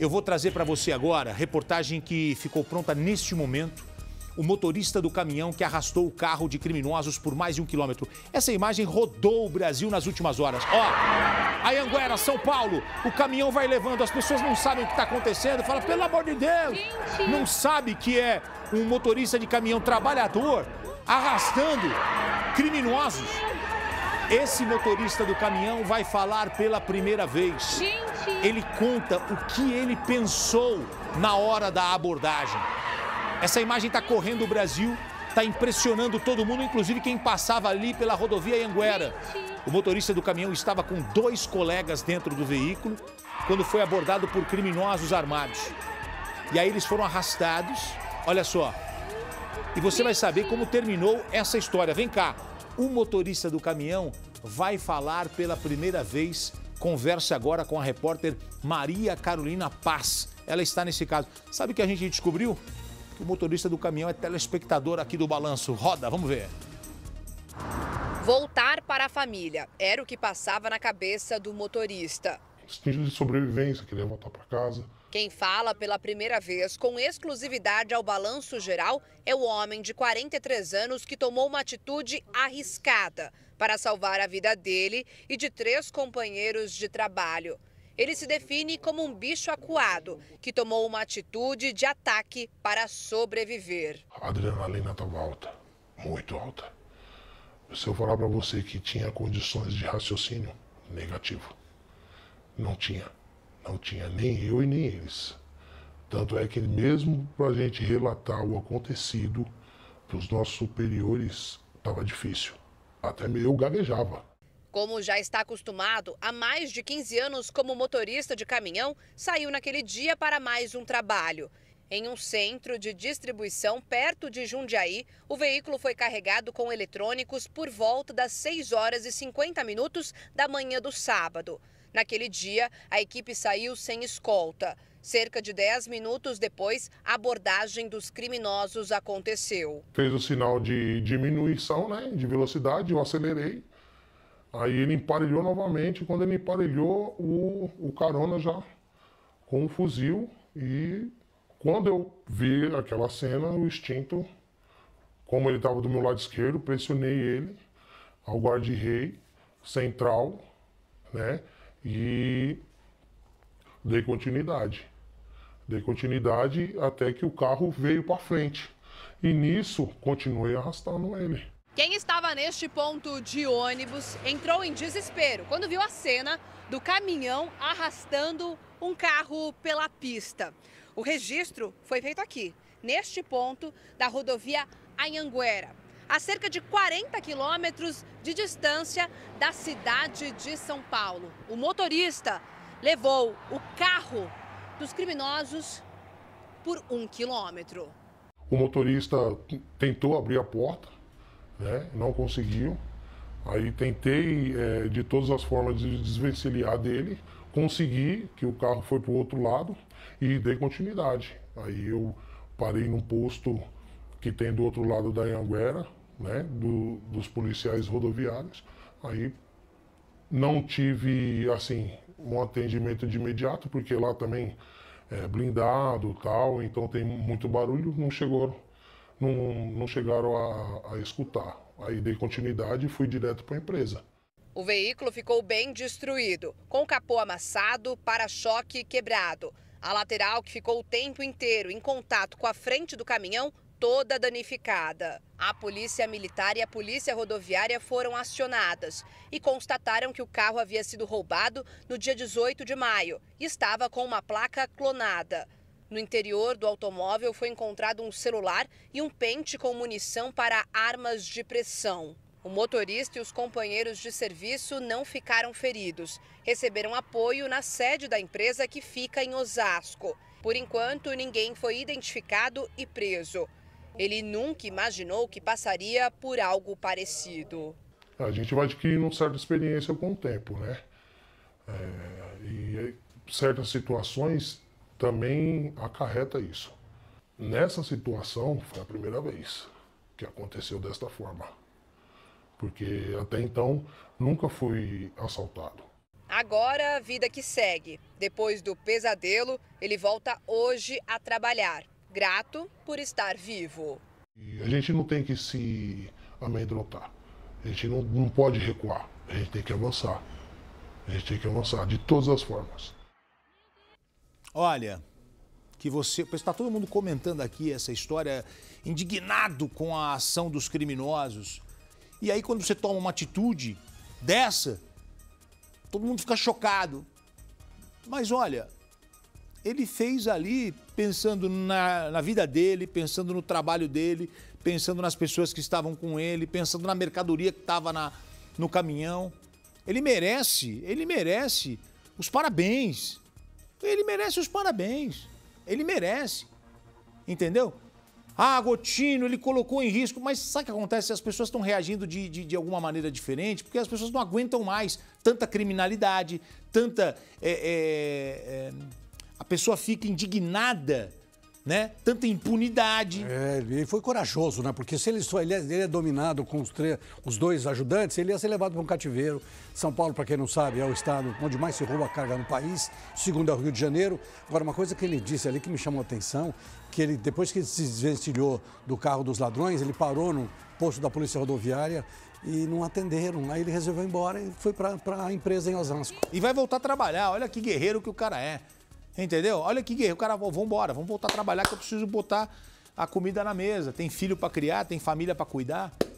Eu vou trazer para você agora reportagem que ficou pronta neste momento. O motorista do caminhão que arrastou o carro de criminosos por mais de um quilômetro. Essa imagem rodou o Brasil nas últimas horas. Ó, Anhanguera, São Paulo, o caminhão vai levando, as pessoas não sabem o que está acontecendo, fala, pelo amor de Deus, Gente. não sabe que é um motorista de caminhão trabalhador arrastando criminosos. Esse motorista do caminhão vai falar pela primeira vez. Gente ele conta o que ele pensou na hora da abordagem. Essa imagem está correndo o Brasil, está impressionando todo mundo, inclusive quem passava ali pela rodovia Anguera. O motorista do caminhão estava com dois colegas dentro do veículo quando foi abordado por criminosos armados. E aí eles foram arrastados. Olha só. E você vai saber como terminou essa história. Vem cá. O motorista do caminhão vai falar pela primeira vez conversa agora com a repórter Maria Carolina Paz. Ela está nesse caso. Sabe o que a gente descobriu? Que o motorista do caminhão é telespectador aqui do Balanço. Roda, vamos ver. Voltar para a família era o que passava na cabeça do motorista sentido de sobrevivência, queria voltar para casa. Quem fala pela primeira vez com exclusividade ao balanço geral é o homem de 43 anos que tomou uma atitude arriscada para salvar a vida dele e de três companheiros de trabalho. Ele se define como um bicho acuado que tomou uma atitude de ataque para sobreviver. A adrenalina estava alta, muito alta. Se eu falar para você que tinha condições de raciocínio, negativo. Não tinha. Não tinha nem eu e nem eles. Tanto é que mesmo para a gente relatar o acontecido para os nossos superiores, estava difícil. Até eu gaguejava. Como já está acostumado, há mais de 15 anos como motorista de caminhão, saiu naquele dia para mais um trabalho. Em um centro de distribuição perto de Jundiaí, o veículo foi carregado com eletrônicos por volta das 6 horas e 50 minutos da manhã do sábado. Naquele dia, a equipe saiu sem escolta. Cerca de 10 minutos depois, a abordagem dos criminosos aconteceu. Fez o sinal de diminuição né, de velocidade, eu acelerei. Aí ele emparelhou novamente. Quando ele emparelhou, o, o carona já com o um fuzil. E quando eu vi aquela cena, o instinto, como ele estava do meu lado esquerdo, pressionei ele ao guarda-rei central, né? e dei continuidade. Dei continuidade até que o carro veio para frente. E nisso, continuei arrastando ele. Quem estava neste ponto de ônibus entrou em desespero quando viu a cena do caminhão arrastando um carro pela pista. O registro foi feito aqui, neste ponto da rodovia Anhanguera a cerca de 40 quilômetros de distância da cidade de São Paulo. O motorista levou o carro dos criminosos por um quilômetro. O motorista tentou abrir a porta, né? não conseguiu. Aí tentei, é, de todas as formas, de desvencilhar dele. Consegui, que o carro foi para o outro lado e dei continuidade. Aí eu parei num posto que tem do outro lado da Anhanguera, né, do, dos policiais rodoviários. Aí não tive assim um atendimento de imediato, porque lá também é blindado tal, então tem muito barulho, não chegou, não, não chegaram a, a escutar. Aí dei continuidade e fui direto para a empresa. O veículo ficou bem destruído, com capô amassado, para-choque quebrado. A lateral, que ficou o tempo inteiro em contato com a frente do caminhão, toda danificada. A polícia militar e a polícia rodoviária foram acionadas e constataram que o carro havia sido roubado no dia 18 de maio e estava com uma placa clonada. No interior do automóvel foi encontrado um celular e um pente com munição para armas de pressão. O motorista e os companheiros de serviço não ficaram feridos. Receberam apoio na sede da empresa que fica em Osasco. Por enquanto, ninguém foi identificado e preso. Ele nunca imaginou que passaria por algo parecido. A gente vai adquirindo certa experiência com o tempo, né? É, e certas situações também acarreta isso. Nessa situação foi a primeira vez que aconteceu desta forma, porque até então nunca fui assaltado. Agora a vida que segue. Depois do pesadelo, ele volta hoje a trabalhar grato por estar vivo. A gente não tem que se amedrontar, a gente não, não pode recuar, a gente tem que avançar. A gente tem que avançar de todas as formas. Olha, que você. Está todo mundo comentando aqui essa história, indignado com a ação dos criminosos. E aí, quando você toma uma atitude dessa, todo mundo fica chocado. Mas olha, ele fez ali pensando na, na vida dele, pensando no trabalho dele, pensando nas pessoas que estavam com ele, pensando na mercadoria que estava no caminhão. Ele merece, ele merece os parabéns. Ele merece os parabéns. Ele merece. Entendeu? Ah, Gotino, ele colocou em risco. Mas sabe o que acontece? As pessoas estão reagindo de, de, de, alguma maneira diferente, porque as pessoas não aguentam mais tanta criminalidade, tanta. É, é, é a pessoa fica indignada né? Tanta impunidade. É, ele foi corajoso, né? Porque se ele, ele, é, ele é dominado com os, os dois ajudantes, ele ia ser levado para um cativeiro. São Paulo, para quem não sabe, é o estado onde mais se rouba carga no país, segundo é o Rio de Janeiro. Agora, uma coisa que ele disse ali que me chamou a atenção, que ele, depois que ele se desvencilhou do carro dos ladrões, ele parou no posto da polícia rodoviária e não atenderam. Aí ele resolveu ir embora e foi para a empresa em Osasco. E vai voltar a trabalhar. Olha que guerreiro que o cara é. Entendeu? Olha aqui, o cara, vamos embora, vamos voltar a trabalhar que eu preciso botar a comida na mesa. Tem filho para criar, tem família para cuidar.